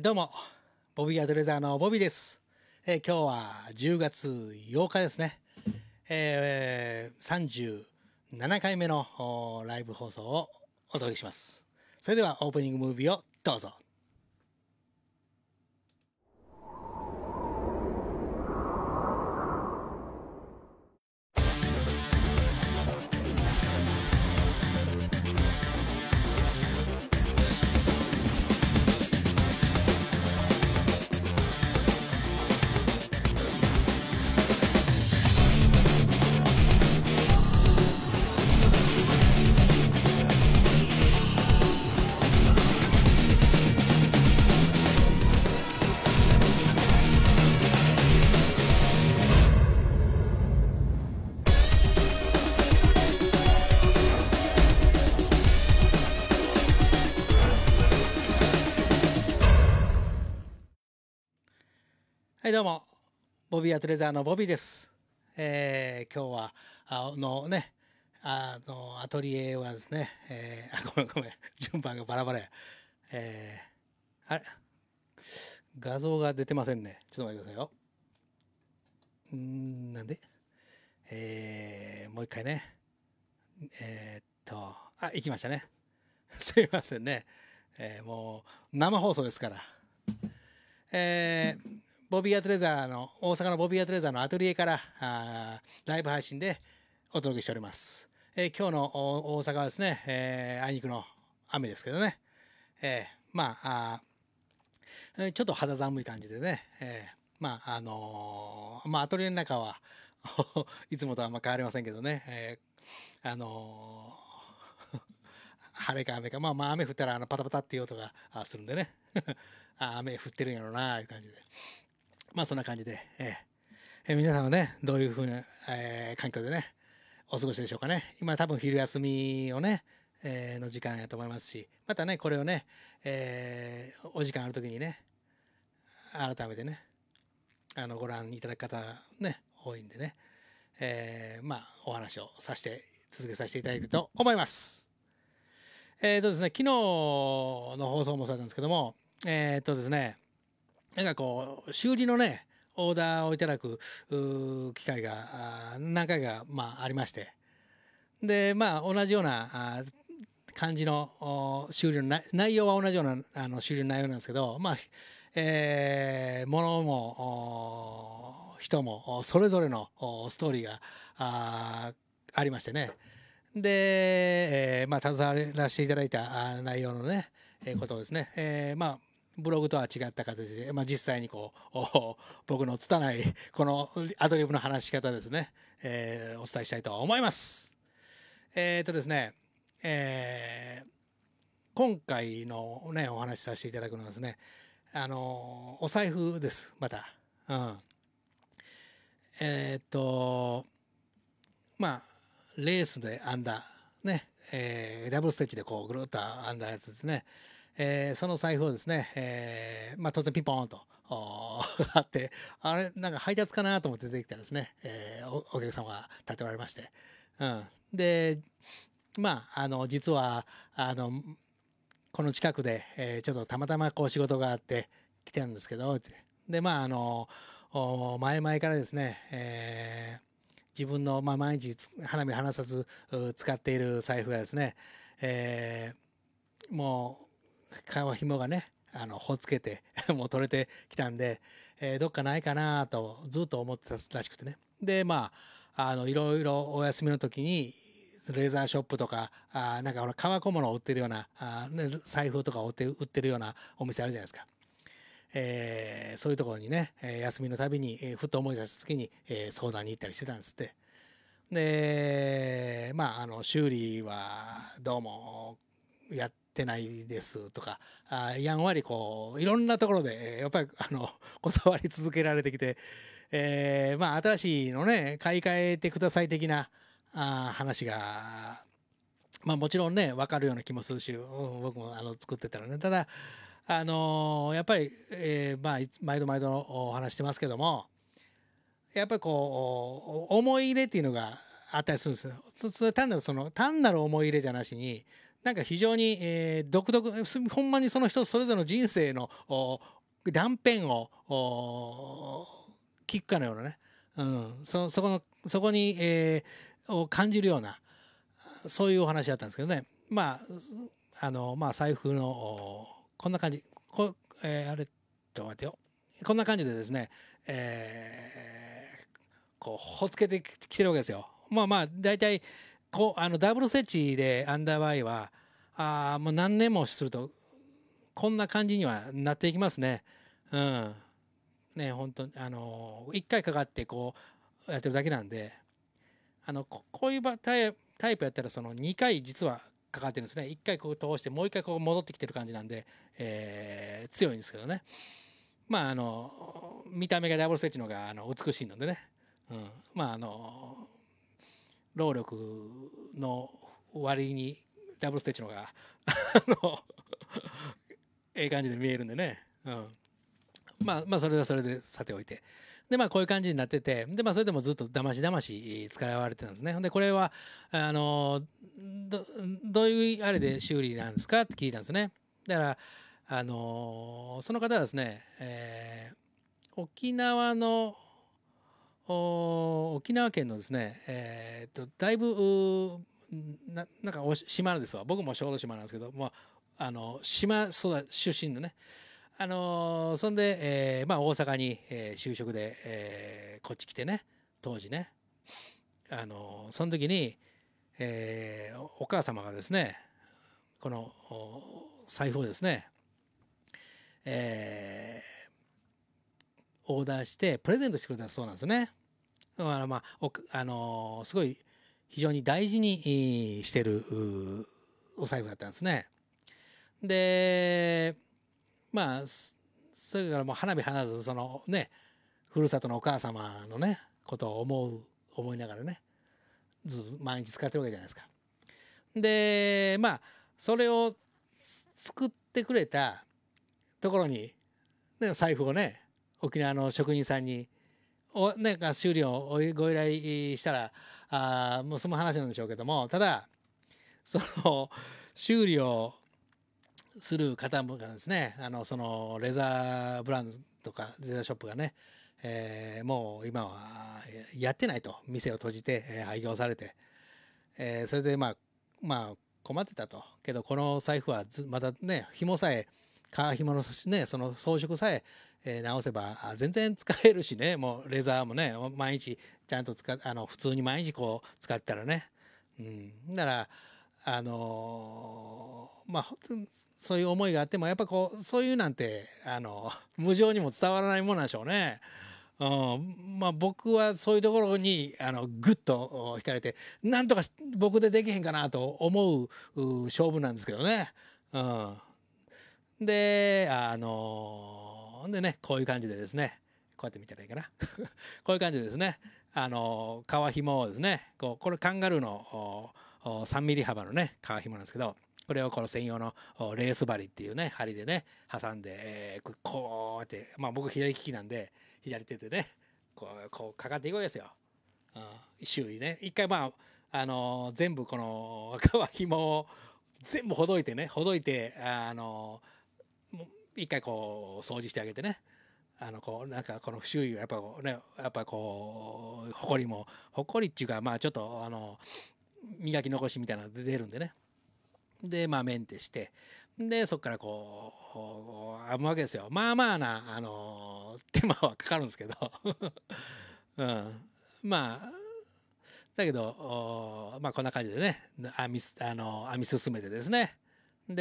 どうも、ボビーアドレザーのボビーです。えー、今日は10月8日ですね。えー、37回目のライブ放送をお届けします。それではオープニングムービーをどうぞ。はいどうもボビーアトレザーのボビーです、えー、今日はあのねあのアトリエはですね、えー、あごめんごめん順番がバラバラや、えー、あれ画像が出てませんねちょっと待ってくださいよんなんでえー、もう一回ねえー、っとあ行きましたね すいませんね、えー、もう生放送ですからえーボビー・アトレザーの、大阪のボビー・アトレザーのアトリエからあライブ配信でお届けしております。えー、今日の大阪はですね、えー、あいにくの雨ですけどね、えー、まああ、ちょっと肌寒い感じでね、えー、まあ、あのー、まあ、アトリエの中は いつもとあんま変わりませんけどね、えー、あのー、晴れか雨か、まあまあ雨降ったらあのパタパタっていう音がするんでね、あ雨降ってるんやろうな、いう感じで。まあそんな感じで、ええ皆さんはねどういうふうな、えー、環境でねお過ごしでしょうかね今多分昼休みをね、えー、の時間やと思いますしまたねこれをね、えー、お時間ある時にね改めてねあのご覧いただく方ね多いんでね、えまあお話をさせて続けさせていただくと思います。えっ、とですね昨日の放送もそうなんですけどもえっ、とですねなんかこう、修理のね、オーダーをいただく機会が何回か、まあ、ありまして。で、まあ、同じような感じの修理の内容は同じようなあの修理の内容なんですけど、まあ、えー、物も人もそれぞれのストーリーがあありましてね。で、えー、まあ、携わらせていただいた内容のね、えー、ことをですね、えー、まあ、ブログとは違った形で、まあ、実際にこう 僕の拙いこのアドリブの話し方ですね、えー、お伝えしたいと思います。えっ、ー、とですね、えー、今回の、ね、お話しさせていただくのはですねあのお財布ですまた。うん、えっ、ー、とまあレースで編んだね、えダブルステッチでこうぐるっと編んだやつですね。えー、その財布をですね、えー、まあ、当然ピンポーンとあ ってあれなんか配達かなと思って出てきたらですね、えー、おお客様が立てられまして、うん、でまああの実はあのこの近くで、えー、ちょっとたまたまこう仕事があって来てるんですけどでまああの前々からですね、えー、自分の、まあ、毎日花火離さず使っている財布がですね、えー、もう革紐がねあのほつけて もう取れてきたんで、えー、どっかないかなとずっと思ってたらしくてねでまああのいろいろお休みの時にレーザーショップとかあなんかほら革小物を売ってるようなあ、ね、財布とかを売って売ってるようなお店あるじゃないですか。えー、そういうところにね、え休みのたびに、えふと思い出した時に、えー、相談に行ったりしてたんですってでまああの修理はどうもやってないですとかあやんわりこういろんなところでやっぱりあの 断り続けられてきて、えー、まあ新しいのね買い替えてください的なあ話がまあもちろんね分かるような気もするし、うん、僕もあの作ってたらねただあのー、やっぱり、えー、まあ毎度毎度のお話してますけどもやっぱりこう思い入れっていうのがあったりするんですよ。単なるその単なる思い入れじゃなしになんか非常に、えー、独特ほんまにその人それぞれの人生の断片を聞くかのようなね、うん、そそこのそこに、えー、を感じるようなそういうお話だったんですけどねまああのまあ財布のこんな感じこ、えー、あれと待ってよこんな感じでですね、えー、こうほつけてきてるわけですよ。まあまあ大体こあのダブルセッチでアンダーバイはあもう何年もするとこんな感じにはなっていきますね。うん、ね本当あの1回かかってこうやってるだけなんであのこういうタイタイプやったらその2回実はかかってるんですね1回こう通してもう1回こう戻ってきてる感じなんで、えー、強いんですけどねまああの見た目がダブルセッチの方があの美しいのでね、うん、まああの労力の割にダブルステッチの方がええ感じで見えるんでね、うん、まあまあそれはそれでさておいてでまあこういう感じになっててでまあそれでもずっとだましだまし使われてたんですねでこれはあのどういうあれで修理なんですかって聞いたんですねだからあのその方はですね、えー、沖縄の沖縄県のですね、えー、っとだいぶななんか島ですわ僕も小豆島なんですけど、まあ、あの島育出身のねあのそんで、えーまあ、大阪に、えー、就職で、えー、こっち来てね当時ね、あのその時に、えー、お母様がですねこの財布をですね、えー、オーダーしてプレゼントしてくれたそうなんですね。まあまあ、あのー、すごい非常に大事にしてるお財布だったんですね。でまあそれからもう花火花ずそのねふるさとのお母様のねことを思う思いながらねずっと毎日使ってるわけじゃないですか。でまあそれを作ってくれたところに、ね、財布をね沖縄の職人さんにおなんか修理をご依頼したらあもうその話なんでしょうけどもただその修理をする方がですねあのそのレザーブランドとかレザーショップがね、えー、もう今はやってないと店を閉じて、え廃業されて、えー、それでまあまあ困ってたとけどこの財布はまたね紐さえ革紐のねその装飾さええ直せば全然使えるしねもうレザーもね毎日ちゃんと使あの普通に毎日こう使ったらね。うん、だからあのまあそういう思いがあってもやっぱこうそういうなんて、あの無情にも伝わらないものなんでしょうね。うんまあ、僕はそういうところにあのグッと引かれてなんとか僕でできへんかなと思う勝負なんですけどね。うん、であのーほんでね、こういう感じでですね、こうやって見たらいいかな。こういう感じでですね、あの皮紐をですね、こうこれカンガルーの3ミリ幅のね、皮紐なんですけど、これをこの専用のレース針っていうね、針でね、挟んで、えこうやって、まあ僕左利きなんで、左手でね、こう、こうかかっていくわけですよ。うん、周囲ね。一回まあ、あの全部この皮 紐を全部ほどいてね、ほどいて、あの一回こう掃除してあげてねあのこうなんかこの周囲はやっぱこうねやっぱこう埃も埃っていうかまあちょっとあの磨き残しみたいなの出るんでねでまあメンテしてでそこからこう編むわけですよまあまあなあの手間はかかるんですけど うん、まあだけどまあこんな感じでね編みあの編み進めてですねで、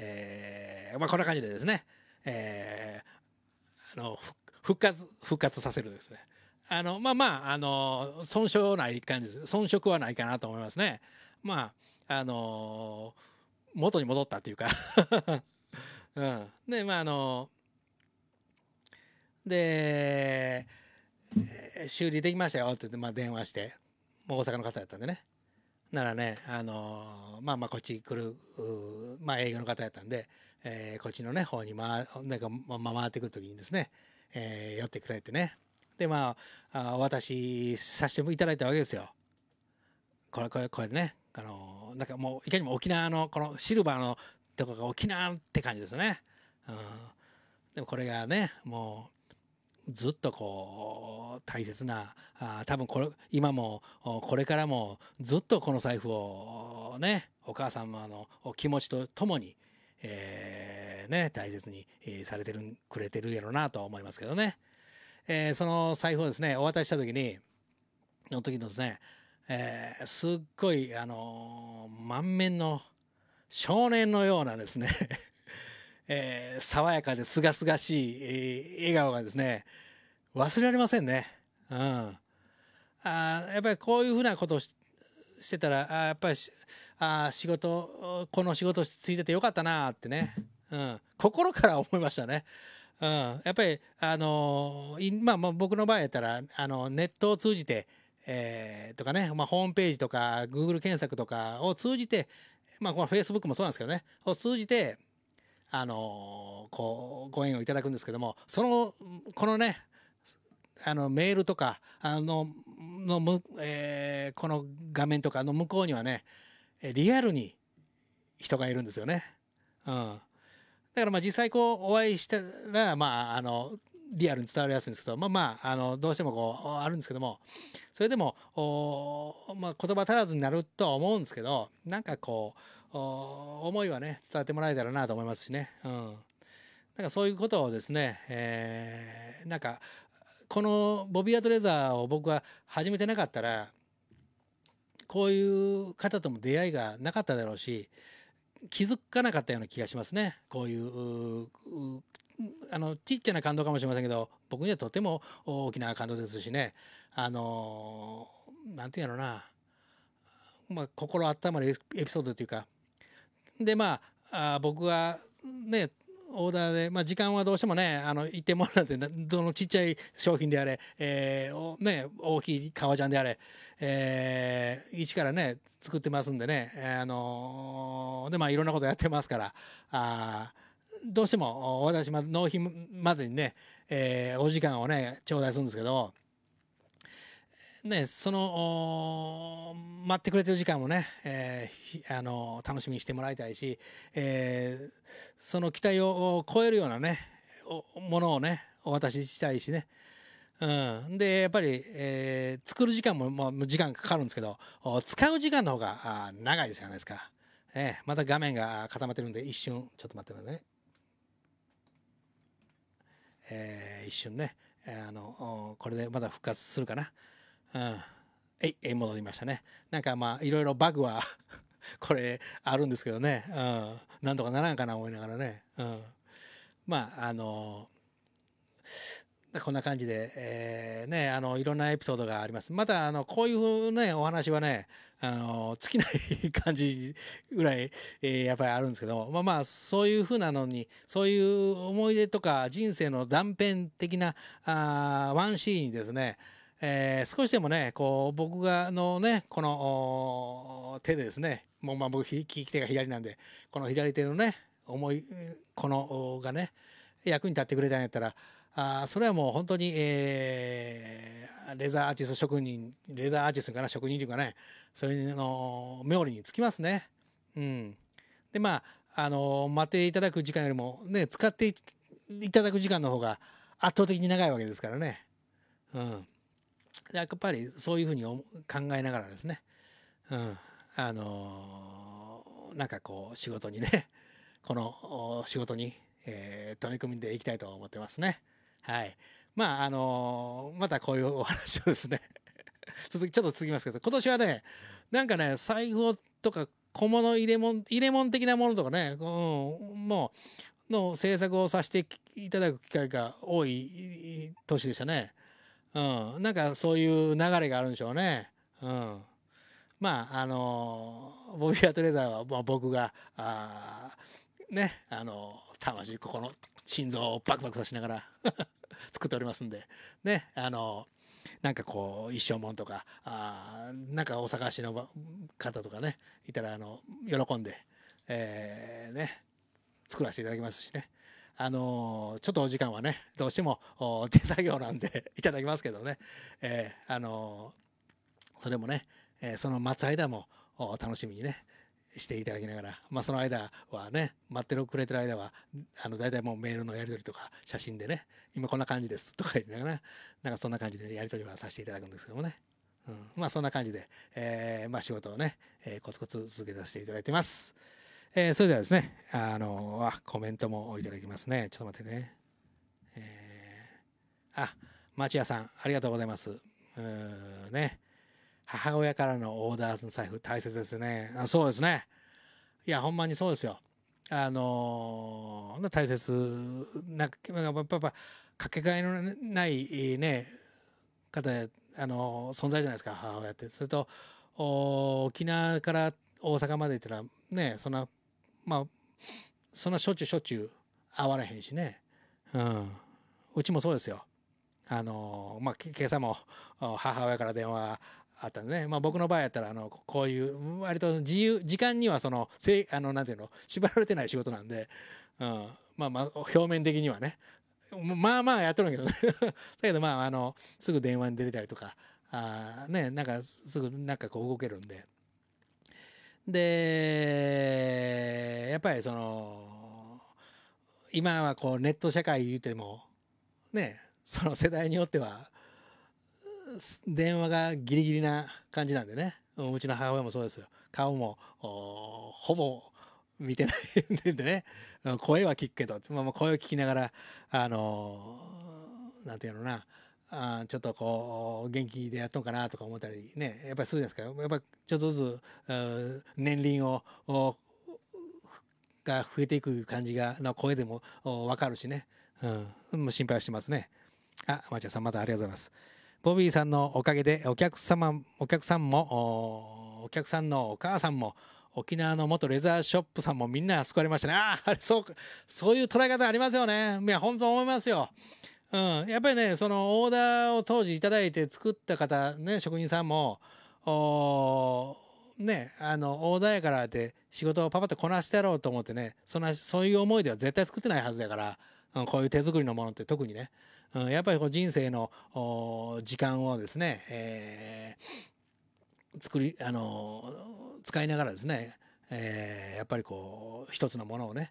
えーまあ、こんな感じでですね、えー、あの復活復活させるですねあのまあまああの損傷ない感じです遜色はないかなと思いますねまああの元に戻ったというか うん、でまああので修理できましたよって言って、まあ、電話して大阪の方やったんでねならね、あのまあまあこっち来る、まあ営業の方やったんで、えー、こっちのね方に回なんか、ま、回ってくる時にですね、えー、寄ってくれてねでまああ私させていただいたわけですよ。これこれこれねあのなんかもういかにも沖縄のこのシルバーのとこが沖縄って感じですね。うん、でもこれがねもうずっとこう大切なあ多分これ今もこれからもずっとこの財布をねお母様の気持ちとともにえー、ね、大切にされてる、くれてるやろうなとは思いますけどね。えー、その財布をですね、お渡しした時に、の時のですね、えー、すっごい、あのー、満面の少年のようなですね えー、爽やかで清々しい、えー、笑顔がですね、忘れられませんね。うん。あやっぱりこういうふうなことをしてたら、あやっぱりあ仕事、この仕事ついててよかったなってね、うん、心から思いましたね。うん、やっぱり、あのー、まあ、まあ僕の場合やったら、あのネットを通じて、えー、とかね、まあ、ホームページとか、Google 検索とかを通じて、まあ、この Facebook もそうなんですけどね、を通じて、あのー、こう、ご縁をいただくんですけども、その、このね、あのメールとかあののむ、えー、この画面とかの向こうにはねリアルに人がいるんですよね。うん、だからまあ実際こうお会いしたら、まあ、あのリアルに伝わりやすいんですけどまあまああのどうしてもこうあるんですけどもそれでもお、まあ、言葉足らずになるとは思うんですけどなんかこうお思いはね伝わってもらえたらなと思いますしね。うんなんかそういうことをですね、えー、なんかこのボビア・ドレザーを僕は始めてなかったらこういう方とも出会いがなかっただろうし気づかなかったような気がしますねこういうあのちっちゃな感動かもしれませんけど僕にはとても大きな感動ですしねあの何て言うのな、まあ、心温まるエピソードというかでまああ僕はねオーダーで、まあ、時間はどうしてもねあのいてもらってどのちっちゃい商品であれ、えーね、大きい革ジャンであれ、えー、一からね作ってますんでね、あのー、でまあいろんなことやってますからあどうしても私納品までにね、えー、お時間をね頂戴するんですけど。ね、その、待ってくれてる時間もね、えー、あの、楽しみにしてもらいたいし、えー、その期待を超えるようなね、ものをね、お渡ししたいしね。うん。で、やっぱり、えー、作る時間も、まあ、時間かかるんですけど、使う時間の方が長いですよね、ですか。えー、また画面が固まってるんで、一瞬、ちょっと待ってくださいね。えー、一瞬ね、あの、これでまだ復活するかな。うん。えい、え戻りましたね。なんかまあ、いろいろバグは これ、あるんですけどね。うん。なんとかならんかな思いながらね。うん。まあ、あのー、こんな感じで、えー、ね、あの、いろんなエピソードがあります。また、あの、こういうね、お話はね、あの、尽きない感じぐらい、えー、やっぱりあるんですけどまあまあ、そういうふうなのに、そういう思い出とか人生の断片的な、あワンシーンにですね、えー、少しでもねこう僕がのねこの手でですねもうまあ僕利き手が左なんでこの左手のね思いこのがね役に立ってくれたんやったらあそれはもう本当に、えー、レザーアーティスト職人レザーアーティストかな職人というかねそういうの冥利につきますね。うん、でまあ、あの待っていただく時間よりもね使っていただく時間の方が圧倒的に長いわけですからね。うんやっぱりそういうふうに考えながらですね、うん、あのー、なんかこう仕事にね この仕事に、えー、取り組んでいきたいと思ってますね。はい。まあ、あのー、またこういうお話をですね 続き、ちょっと続きますけど、今年はね、なんかね、財布とか小物入れ物、入れ物的なものとかね、うん、もう、の制作をさせていただく機会が多い年でしたね。うん、なんかそういう流れがあるんでしょうね。うん、まああのボビー・アトレーザーは、まあ、僕があねあの魂ここの心臓をバクバクさしながら 作っておりますんでねあのなんかこう一生もんとかあなんかお探しの方とかねいたらあの喜んで、えーね、作らせていただきますしねあのちょっとお時間はねどうしても 手作業なんで いただきますけどね、えー、あのそれもね、えその待つ間も楽しみにねしていただきながら、まあ、その間はね待ってるくれてる間はあの大体もうメールのやり取りとか写真でね今こんな感じですとか言いながらなんかそんな感じでやり取りはさせていただくんですけどもね、うん、まあそんな感じで、えー、まあ、仕事をね、えー、コツコツ続けさせていただいてます。えー、それではですね、あのあ、コメントもいただきますね。ちょっと待ってね。えー、あ、町屋さん、ありがとうございます。うね。母親からのオーダーの財布、大切ですね。あそうですね。いや、ほんまにそうですよ。あのー、大切な、やっぱ、かけがえのないね、方、あのー、存在じゃないですか、母親って。それと、沖縄から大阪まで行ったら、ね、そんなまあそんなしょっちゅうしょっちゅう会われへんしね、うん、うちもそうですよあのまあ今朝も母親から電話あったんでね、まあ、僕の場合やったらあのこういう割と自由時間にはそのせあのなんていうの縛られてない仕事なんで、うん、まあまあ表面的にはねまあまあやっとるんけどね だけどまああのすぐ電話に出れたりとかあねなんかすぐなんかこう動けるんででやっぱりその今はこうネット社会言うてもねその世代によっては電話がギリギリな感じなんでねうちの母親もそうですよ顔もほぼ見てないんでね 声は聞くけど、まあ、声を聞きながらあのなんていうのなあちょっとこう元気でやっとんかなとか思ったりねやっぱりそうですかやっぱちょっとずつ年輪をが増えていく感じがの声でも分かるしね、うん、もう心配はしてますねあまーちゃんさんまたありがとうございますボビーさんのおかげでお客様お客さんもお客さんのお母さんも沖縄の元レザーショップさんもみんな救われましたねああそうそういう捉え方ありますよねいや本当思いますようん、やっぱりねそのオーダーを当時頂いて作った方、ね、職人さんもねあのオーダーやからって仕事をパパッとこなしてやろうと思ってねそんなそういう思いでは絶対作ってないはずだから、うん、こういう手作りのものって特にね、うん、やっぱりこう人生の時間をですね、えー、作りあの使いながらですね、えー、やっぱりこう一つのものをね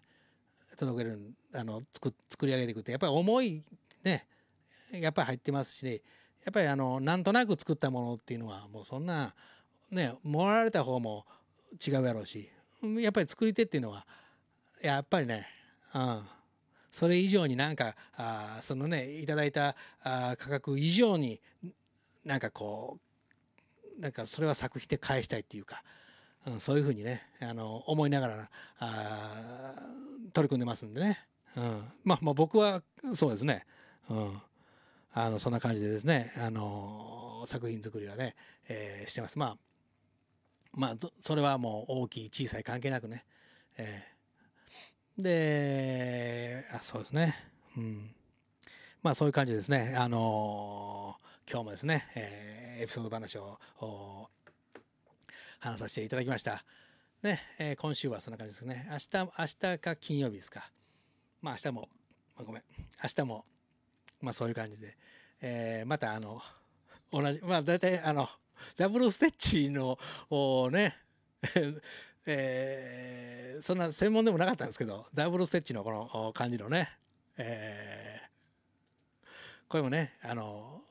届けるあの作作り上げていくってやっぱり思いねやっぱり入ってますし、ね、やっぱりあのなんとなく作ったものっていうのはもうそんなねもらわれた方も違うやろうしやっぱり作り手っていうのはやっぱりね、うん、それ以上になんかあそのねいただいたあ価格以上になんかこうなんかそれは作品で返したいっていうか、うん、そういうふうにねあの思いながらあ取り組んでますんでね、うん、まあまあ僕はそうですねうん、あのそんな感じでですねあの作品作りはね、えー、してます。まあまあそれはもう大きい小さい関係なくね。えー、であそうですね。うんまあそういう感じですね。あのー、今日もですね、えー、エピソード話を話させていただきました。ね、えー、今週はそんな感じですね。明日、明日か金曜日ですか。まあ明日も、ごめん。明日もまあそういう感じで、えー、またあの同じまあ大体あのダブルステッチのね えー、そんな専門でもなかったんですけどダブルステッチのこの感じのね、えー、これもねあの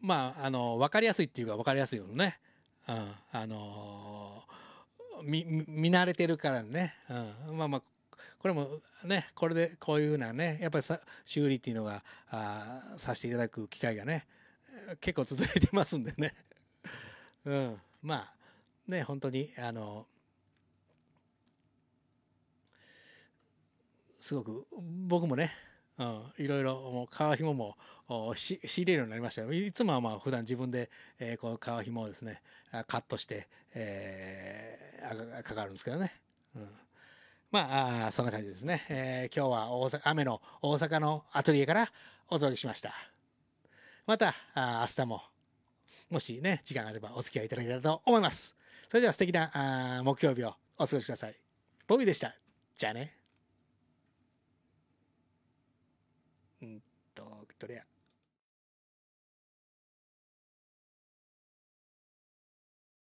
まああの分かりやすいっていうか分かりやすいよね、うん、あの見慣れてるからね、うん、まあまあこれもねこれでこういうふうなねやっぱり修理っていうのがあさせていただく機会がね結構続いてますんでね うんまあね本当にあのすごく僕もねうん、いろいろもう革紐も仕入れるようになりましたいつもはまあ普段自分で、えー、この革紐をですねカットして、えー、かかるんですけどね、うん、まあ、そんな感じですね。えー、今日は大雨の大阪のアトリエからお届けしました。また、あ明日も、もしね、時間があればお付き合いいただけたらと思います。それでは素敵なあ木曜日をお過ごしください。ボビーでした。じゃあね。うんと、どれや。